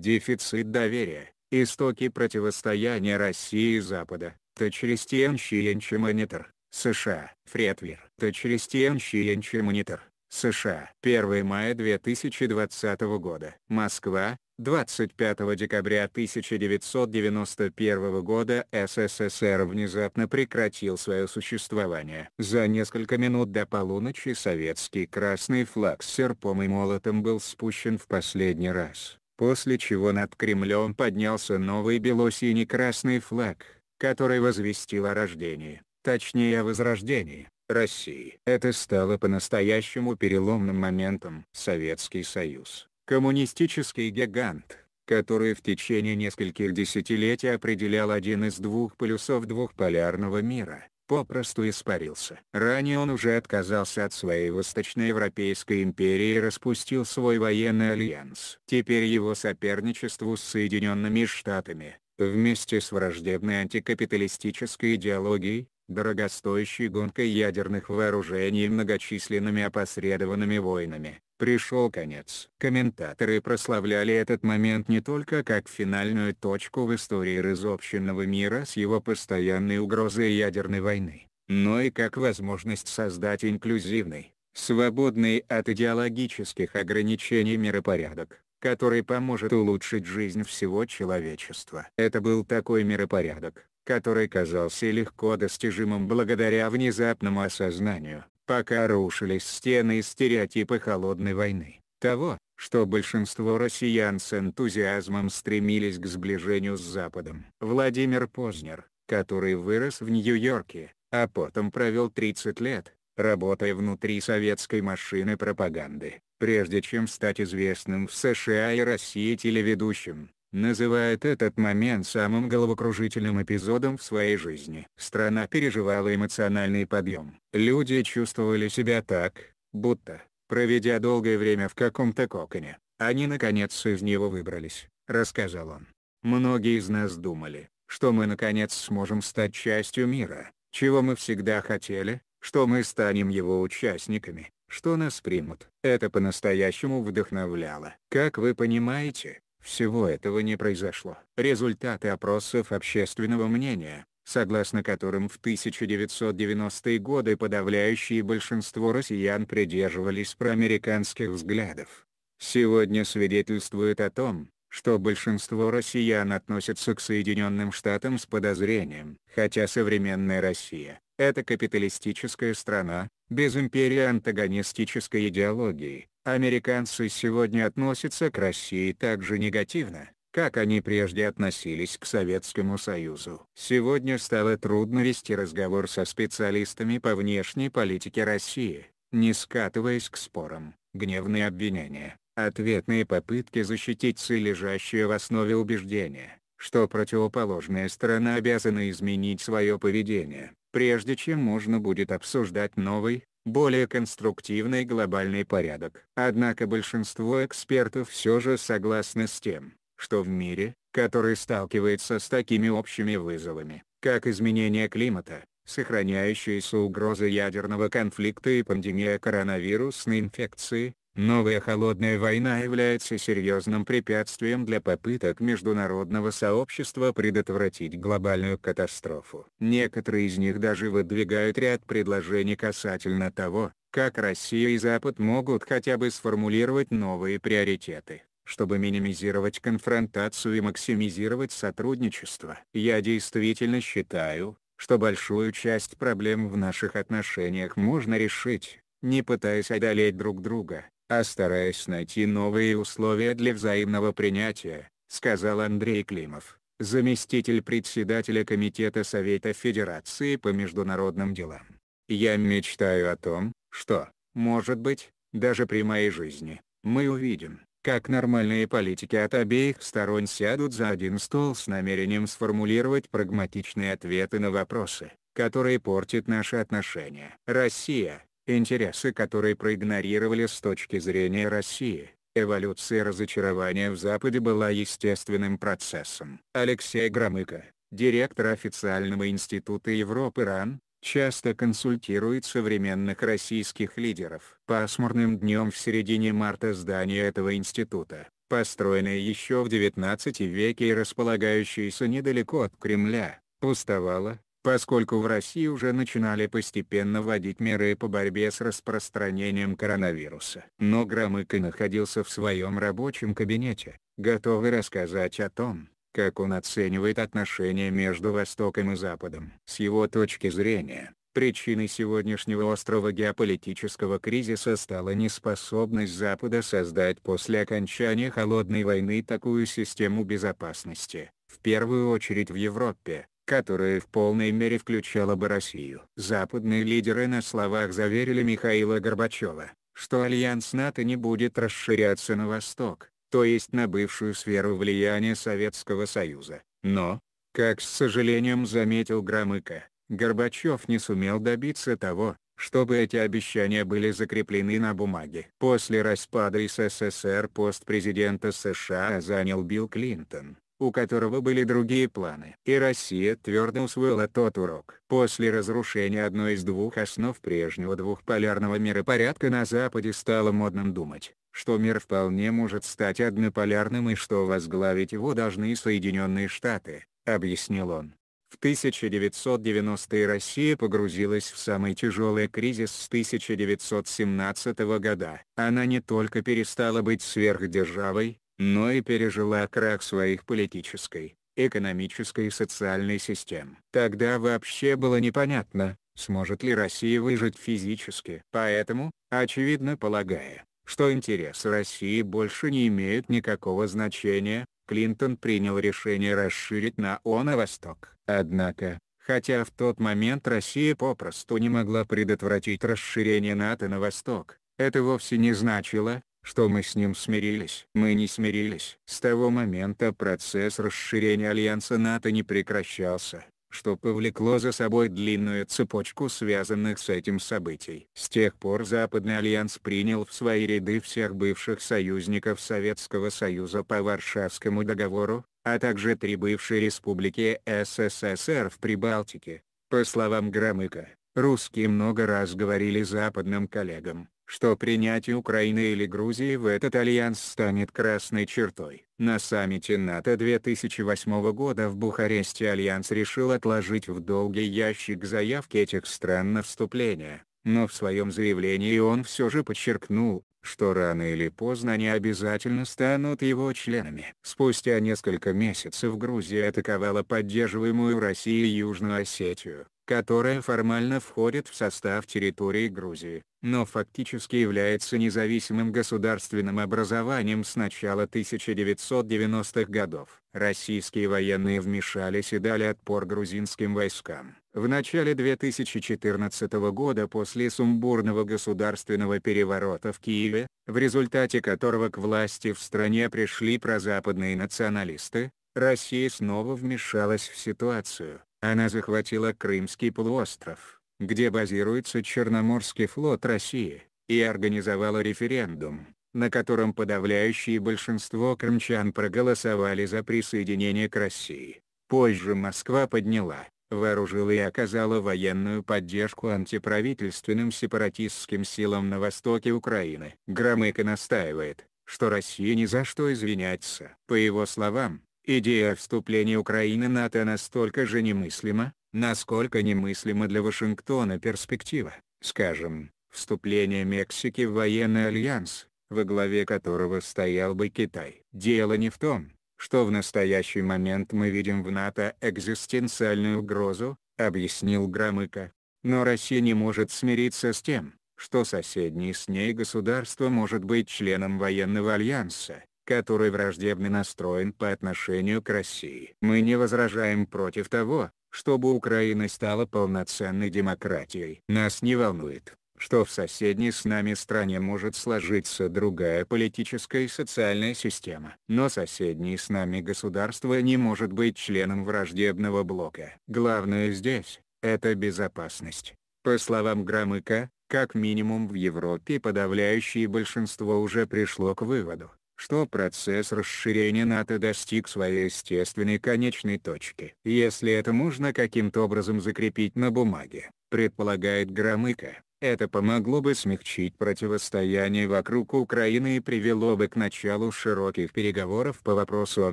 Дефицит доверия, истоки противостояния России и Запада, Тачристианщиенчи монитор, США, Фретвер, Тачристианщиенчи монитор, США. 1 мая 2020 года. Москва, 25 декабря 1991 года СССР внезапно прекратил свое существование. За несколько минут до полуночи советский красный флаг с серпом и молотом был спущен в последний раз после чего над Кремлем поднялся новый белосиний красный флаг, который возвестил о рождении, точнее о возрождении, России. Это стало по-настоящему переломным моментом. Советский Союз, коммунистический гигант, который в течение нескольких десятилетий определял один из двух полюсов двухполярного мира, попросту испарился. Ранее он уже отказался от своей Восточноевропейской империи и распустил свой военный альянс. Теперь его соперничеству с Соединенными Штатами, вместе с враждебной антикапиталистической идеологией, дорогостоящей гонкой ядерных вооружений и многочисленными опосредованными войнами, пришел конец. Комментаторы прославляли этот момент не только как финальную точку в истории разобщенного мира с его постоянной угрозой ядерной войны, но и как возможность создать инклюзивный, свободный от идеологических ограничений миропорядок который поможет улучшить жизнь всего человечества. Это был такой миропорядок, который казался легко достижимым благодаря внезапному осознанию, пока рушились стены и стереотипы холодной войны, того, что большинство россиян с энтузиазмом стремились к сближению с Западом. Владимир Познер, который вырос в Нью-Йорке, а потом провел 30 лет, работая внутри советской машины пропаганды, прежде чем стать известным в США и России телеведущим, называет этот момент самым головокружительным эпизодом в своей жизни. Страна переживала эмоциональный подъем. Люди чувствовали себя так, будто, проведя долгое время в каком-то коконе, они наконец из него выбрались, рассказал он. Многие из нас думали, что мы наконец сможем стать частью мира, чего мы всегда хотели, что мы станем его участниками, что нас примут. Это по-настоящему вдохновляло. Как вы понимаете, всего этого не произошло. Результаты опросов общественного мнения, согласно которым в 1990-е годы подавляющее большинство россиян придерживались проамериканских взглядов, сегодня свидетельствуют о том, что большинство россиян относятся к Соединенным Штатам с подозрением. Хотя современная Россия – это капиталистическая страна, без империи антагонистической идеологии, американцы сегодня относятся к России так же негативно, как они прежде относились к Советскому Союзу. Сегодня стало трудно вести разговор со специалистами по внешней политике России, не скатываясь к спорам, гневные обвинения, ответные попытки защитить лежащие в основе убеждения, что противоположная сторона обязана изменить свое поведение, прежде чем можно будет обсуждать новый, более конструктивный глобальный порядок. Однако большинство экспертов все же согласны с тем, что в мире, который сталкивается с такими общими вызовами, как изменение климата, сохраняющиеся угрозы ядерного конфликта и пандемия коронавирусной инфекции, Новая холодная война является серьезным препятствием для попыток международного сообщества предотвратить глобальную катастрофу. Некоторые из них даже выдвигают ряд предложений касательно того, как Россия и Запад могут хотя бы сформулировать новые приоритеты чтобы минимизировать конфронтацию и максимизировать сотрудничество. Я действительно считаю, что большую часть проблем в наших отношениях можно решить, не пытаясь одолеть друг друга, а стараясь найти новые условия для взаимного принятия, сказал Андрей Климов, заместитель председателя Комитета Совета Федерации по международным делам. «Я мечтаю о том, что, может быть, даже при моей жизни, мы увидим, как нормальные политики от обеих сторон сядут за один стол с намерением сформулировать прагматичные ответы на вопросы, которые портят наши отношения. Россия, Интересы, которые проигнорировали с точки зрения России, эволюция разочарования в Западе была естественным процессом. Алексей Громыко, директор официального института Европы РАН, часто консультирует современных российских лидеров. Пасмурным днем в середине марта здание этого института, построенное еще в 19 веке и располагающееся недалеко от Кремля, пустовало, поскольку в России уже начинали постепенно вводить меры по борьбе с распространением коронавируса. Но Громыко находился в своем рабочем кабинете, готовый рассказать о том, как он оценивает отношения между Востоком и Западом. С его точки зрения, причиной сегодняшнего острого геополитического кризиса стала неспособность Запада создать после окончания Холодной войны такую систему безопасности, в первую очередь в Европе, которая в полной мере включала бы Россию. Западные лидеры на словах заверили Михаила Горбачева, что альянс НАТО не будет расширяться на восток, то есть на бывшую сферу влияния Советского Союза. Но, как с сожалением заметил Громыко, Горбачев не сумел добиться того, чтобы эти обещания были закреплены на бумаге. После распада СССР пост президента США занял Билл Клинтон у которого были другие планы. И Россия твердо усвоила тот урок. После разрушения одной из двух основ прежнего двухполярного миропорядка на Западе стало модным думать, что мир вполне может стать однополярным и что возглавить его должны Соединенные Штаты, объяснил он. В 1990-е Россия погрузилась в самый тяжелый кризис с 1917 года. Она не только перестала быть сверхдержавой, но и пережила крах своих политической, экономической и социальной систем. Тогда вообще было непонятно, сможет ли Россия выжить физически. Поэтому, очевидно полагая, что интересы России больше не имеют никакого значения, Клинтон принял решение расширить на ООН и Восток. Однако, хотя в тот момент Россия попросту не могла предотвратить расширение НАТО на Восток, это вовсе не значило, что мы с ним смирились. Мы не смирились. С того момента процесс расширения Альянса НАТО не прекращался что повлекло за собой длинную цепочку связанных с этим событий. С тех пор Западный Альянс принял в свои ряды всех бывших союзников Советского Союза по Варшавскому договору, а также три бывшие республики СССР в Прибалтике. По словам Громыка, русские много раз говорили западным коллегам, что принятие Украины или Грузии в этот альянс станет красной чертой. На саммите НАТО 2008 года в Бухаресте Альянс решил отложить в долгий ящик заявки этих стран на вступление, но в своем заявлении он все же подчеркнул, что рано или поздно они обязательно станут его членами. Спустя несколько месяцев Грузия атаковала поддерживаемую Россией Южную Осетию, которая формально входит в состав территории Грузии, но фактически является независимым государственным образованием с начала 1990-х годов. Российские военные вмешались и дали отпор грузинским войскам. В начале 2014 года после сумбурного государственного переворота в Киеве, в результате которого к власти в стране пришли прозападные националисты, Россия снова вмешалась в ситуацию, она захватила Крымский полуостров, где базируется Черноморский флот России, и организовала референдум, на котором подавляющее большинство крымчан проголосовали за присоединение к России. Позже Москва подняла, вооружила и оказала военную поддержку антиправительственным сепаратистским силам на востоке Украины. Громыко настаивает, что Россия ни за что извиняться, По его словам, Идея вступления Украины НАТО настолько же немыслима, насколько немыслима для Вашингтона перспектива, скажем, вступления Мексики в военный альянс, во главе которого стоял бы Китай. Дело не в том, что в настоящий момент мы видим в НАТО экзистенциальную угрозу, объяснил Громыко. Но Россия не может смириться с тем, что соседнее с ней государство может быть членом военного альянса, который враждебно настроен по отношению к России. Мы не возражаем против того, чтобы Украина стала полноценной демократией. Нас не волнует, что в соседней с нами стране может сложиться другая политическая и социальная система. Но соседнее с нами государство не может быть членом враждебного блока. Главное здесь – это безопасность. По словам Громыка, как минимум в Европе подавляющее большинство уже пришло к выводу, что процесс расширения НАТО достиг своей естественной конечной точки. Если это можно каким-то образом закрепить на бумаге, предполагает Громыко, это помогло бы смягчить противостояние вокруг Украины и привело бы к началу широких переговоров по вопросу о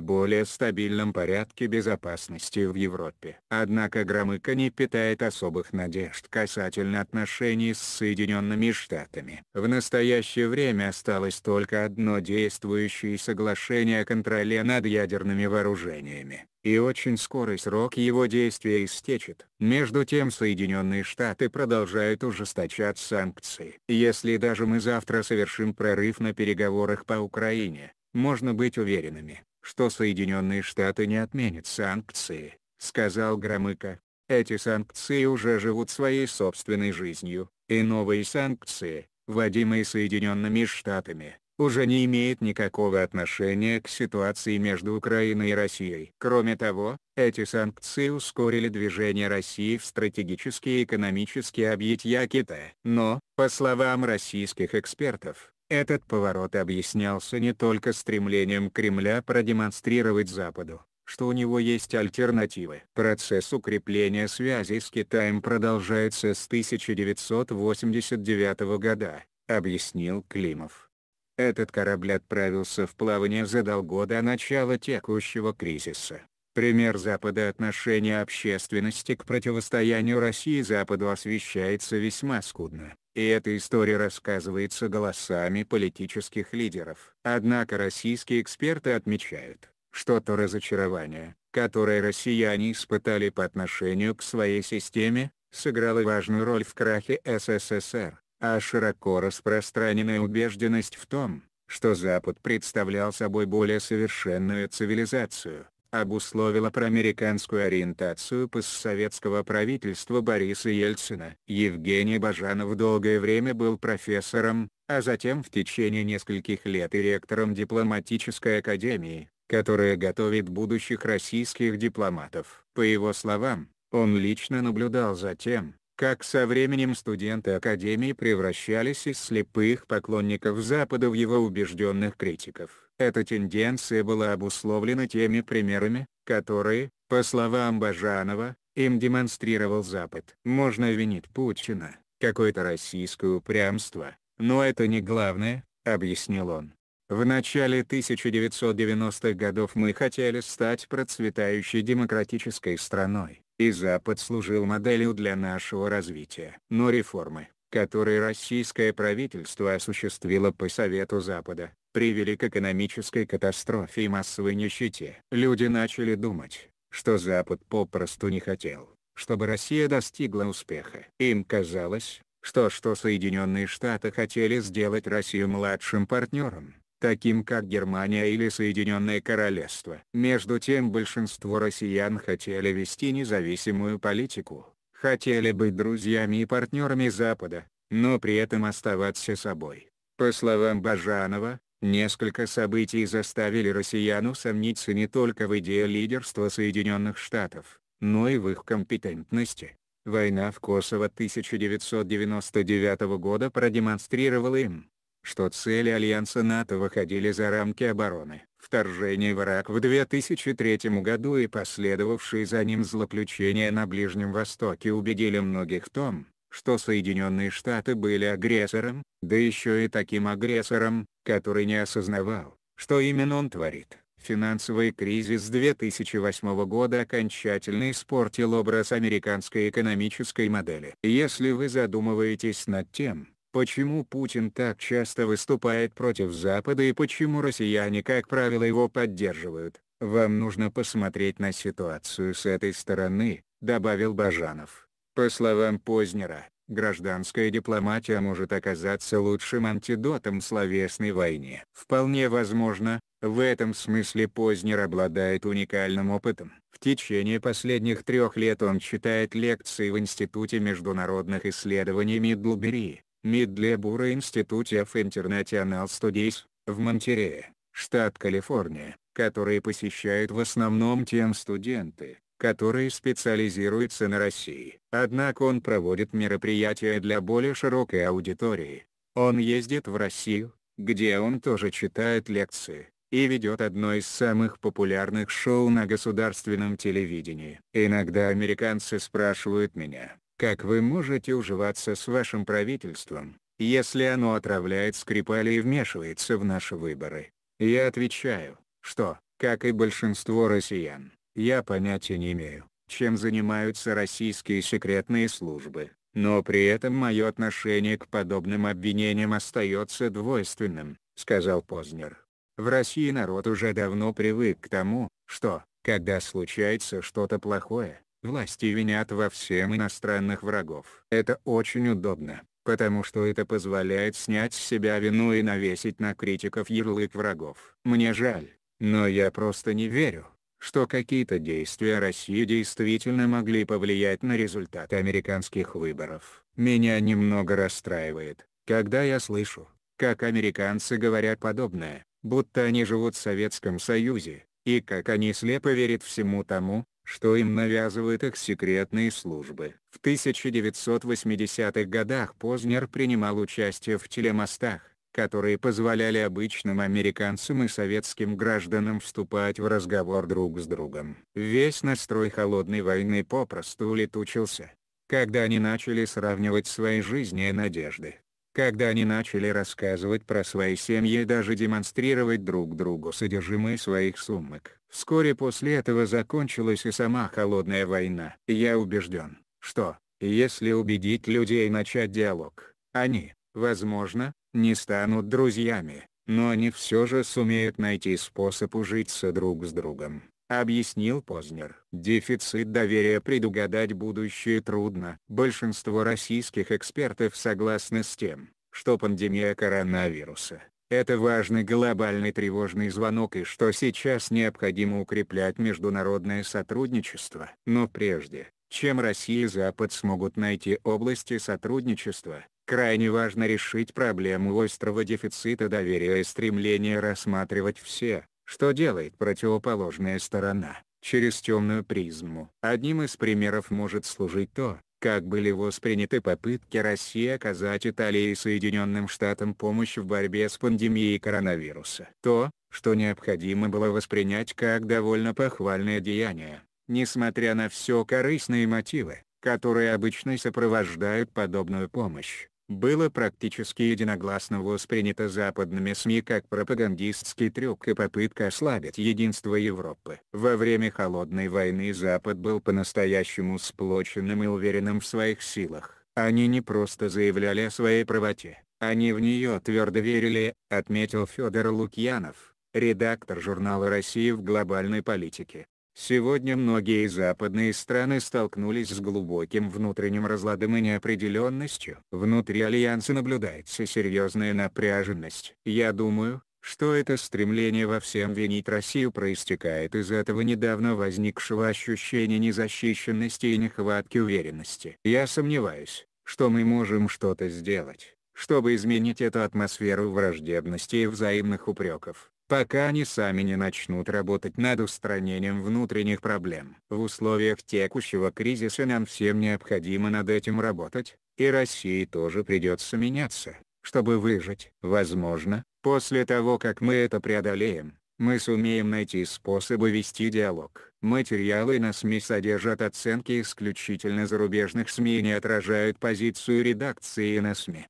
более стабильном порядке безопасности в Европе. Однако Громыко не питает особых надежд касательно отношений с Соединенными Штатами. В настоящее время осталось только одно действующее соглашение о контроле над ядерными вооружениями и очень скорый срок его действия истечет. Между тем Соединенные Штаты продолжают ужесточать санкции. Если даже мы завтра совершим прорыв на переговорах по Украине, можно быть уверенными, что Соединенные Штаты не отменят санкции, сказал Громыко. Эти санкции уже живут своей собственной жизнью, и новые санкции, вводимые Соединенными Штатами, уже не имеет никакого отношения к ситуации между Украиной и Россией. Кроме того, эти санкции ускорили движение России в стратегические и экономические объятия Китая. Но, по словам российских экспертов, этот поворот объяснялся не только стремлением Кремля продемонстрировать Западу, что у него есть альтернативы. Процесс укрепления связей с Китаем продолжается с 1989 года, объяснил Климов. Этот корабль отправился в плавание за долго до начала текущего кризиса. Пример Запада отношения общественности к противостоянию России Западу освещается весьма скудно, и эта история рассказывается голосами политических лидеров. Однако российские эксперты отмечают, что то разочарование, которое россияне испытали по отношению к своей системе, сыграло важную роль в крахе СССР а широко распространенная убежденность в том, что Запад представлял собой более совершенную цивилизацию, обусловила проамериканскую ориентацию постсоветского правительства Бориса Ельцина. Евгений Бажанов долгое время был профессором, а затем в течение нескольких лет и ректором дипломатической академии, которая готовит будущих российских дипломатов. По его словам, он лично наблюдал за тем, как со временем студенты Академии превращались из слепых поклонников Запада в его убежденных критиков. Эта тенденция была обусловлена теми примерами, которые, по словам Бажанова, им демонстрировал Запад. Можно винить Путина, какое-то российское упрямство, но это не главное, объяснил он. В начале 1990-х годов мы хотели стать процветающей демократической страной и Запад служил моделью для нашего развития. Но реформы, которые российское правительство осуществило по совету Запада, привели к экономической катастрофе и массовой нищете. Люди начали думать, что Запад попросту не хотел, чтобы Россия достигла успеха. Им казалось, что что Соединенные Штаты хотели сделать Россию младшим партнером таким как Германия или Соединенное Королевство. Между тем большинство россиян хотели вести независимую политику, хотели быть друзьями и партнерами Запада, но при этом оставаться собой. По словам Бажанова, несколько событий заставили россиян усомниться не только в идее лидерства Соединенных Штатов, но и в их компетентности. Война в Косово 1999 года продемонстрировала им, что цели Альянса НАТО выходили за рамки обороны. Вторжение в Ирак в 2003 году и последовавшие за ним злоключения на Ближнем Востоке убедили многих в том, что Соединенные Штаты были агрессором, да еще и таким агрессором, который не осознавал, что именно он творит. Финансовый кризис 2008 года окончательно испортил образ американской экономической модели. Если вы задумываетесь над тем, Почему Путин так часто выступает против Запада и почему россияне как правило его поддерживают, вам нужно посмотреть на ситуацию с этой стороны, добавил Бажанов. По словам Познера, гражданская дипломатия может оказаться лучшим антидотом словесной войне. Вполне возможно, в этом смысле Познер обладает уникальным опытом. В течение последних трех лет он читает лекции в Институте международных исследований Мидлбери, Мидлебура Institute of International Studies, в Монтерее, штат Калифорния, которые посещают в основном тем студенты, которые специализируются на России. Однако он проводит мероприятия для более широкой аудитории. Он ездит в Россию, где он тоже читает лекции, и ведет одно из самых популярных шоу на государственном телевидении. Иногда американцы спрашивают меня, как вы можете уживаться с вашим правительством, если оно отравляет Скрипали и вмешивается в наши выборы? Я отвечаю, что, как и большинство россиян, я понятия не имею, чем занимаются российские секретные службы, но при этом мое отношение к подобным обвинениям остается двойственным, сказал Познер. В России народ уже давно привык к тому, что, когда случается что-то плохое, Власти винят во всем иностранных врагов. Это очень удобно, потому что это позволяет снять с себя вину и навесить на критиков ярлык врагов. Мне жаль, но я просто не верю, что какие-то действия России действительно могли повлиять на результат американских выборов. Меня немного расстраивает, когда я слышу, как американцы говорят подобное, будто они живут в Советском Союзе, и как они слепо верят всему тому, что им навязывают их секретные службы. В 1980-х годах Познер принимал участие в телемостах, которые позволяли обычным американцам и советским гражданам вступать в разговор друг с другом. Весь настрой холодной войны попросту улетучился, когда они начали сравнивать свои жизни и надежды. Когда они начали рассказывать про свои семьи и даже демонстрировать друг другу содержимое своих сумок. Вскоре после этого закончилась и сама холодная война. Я убежден, что, если убедить людей начать диалог, они, возможно, не станут друзьями, но они все же сумеют найти способ ужиться друг с другом, объяснил Познер. Дефицит доверия предугадать будущее трудно. Большинство российских экспертов согласны с тем, что пандемия коронавируса это важный глобальный тревожный звонок и что сейчас необходимо укреплять международное сотрудничество. Но прежде, чем Россия и Запад смогут найти области сотрудничества, крайне важно решить проблему острого дефицита доверия и стремления рассматривать все, что делает противоположная сторона, через темную призму. Одним из примеров может служить то, как были восприняты попытки России оказать Италии и Соединенным Штатам помощь в борьбе с пандемией коронавируса? То, что необходимо было воспринять как довольно похвальное деяние, несмотря на все корыстные мотивы, которые обычно сопровождают подобную помощь было практически единогласно воспринято западными СМИ как пропагандистский трюк и попытка ослабить единство Европы. Во время Холодной войны Запад был по-настоящему сплоченным и уверенным в своих силах. Они не просто заявляли о своей правоте, они в нее твердо верили, отметил Федор Лукьянов, редактор журнала «Россия в глобальной политике». Сегодня многие западные страны столкнулись с глубоким внутренним разладом и неопределенностью. Внутри Альянса наблюдается серьезная напряженность. Я думаю, что это стремление во всем винить Россию проистекает из этого недавно возникшего ощущения незащищенности и нехватки уверенности. Я сомневаюсь, что мы можем что-то сделать чтобы изменить эту атмосферу враждебности и взаимных упреков пока они сами не начнут работать над устранением внутренних проблем. В условиях текущего кризиса нам всем необходимо над этим работать, и России тоже придется меняться, чтобы выжить. Возможно, после того как мы это преодолеем, мы сумеем найти способы вести диалог. Материалы на СМИ содержат оценки исключительно зарубежных СМИ и не отражают позицию редакции на СМИ.